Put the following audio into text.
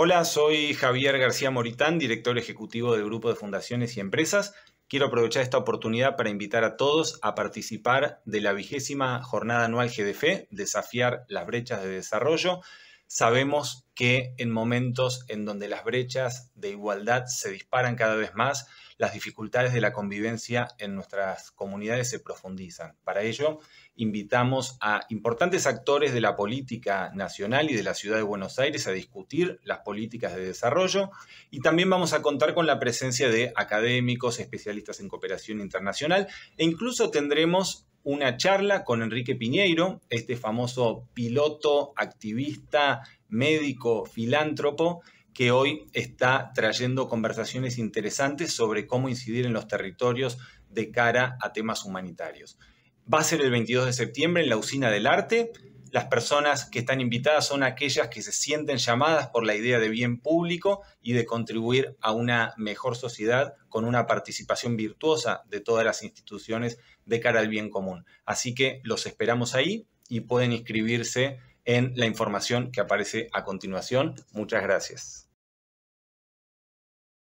Hola, soy Javier García Moritán, director ejecutivo del Grupo de Fundaciones y Empresas. Quiero aprovechar esta oportunidad para invitar a todos a participar de la vigésima jornada anual GDF, Desafiar las brechas de desarrollo, Sabemos que en momentos en donde las brechas de igualdad se disparan cada vez más, las dificultades de la convivencia en nuestras comunidades se profundizan. Para ello, invitamos a importantes actores de la política nacional y de la ciudad de Buenos Aires a discutir las políticas de desarrollo y también vamos a contar con la presencia de académicos, especialistas en cooperación internacional e incluso tendremos una charla con Enrique Piñeiro, este famoso piloto, activista, médico, filántropo, que hoy está trayendo conversaciones interesantes sobre cómo incidir en los territorios de cara a temas humanitarios. Va a ser el 22 de septiembre en la Usina del Arte, las personas que están invitadas son aquellas que se sienten llamadas por la idea de bien público y de contribuir a una mejor sociedad con una participación virtuosa de todas las instituciones de cara al bien común. Así que los esperamos ahí y pueden inscribirse en la información que aparece a continuación. Muchas gracias.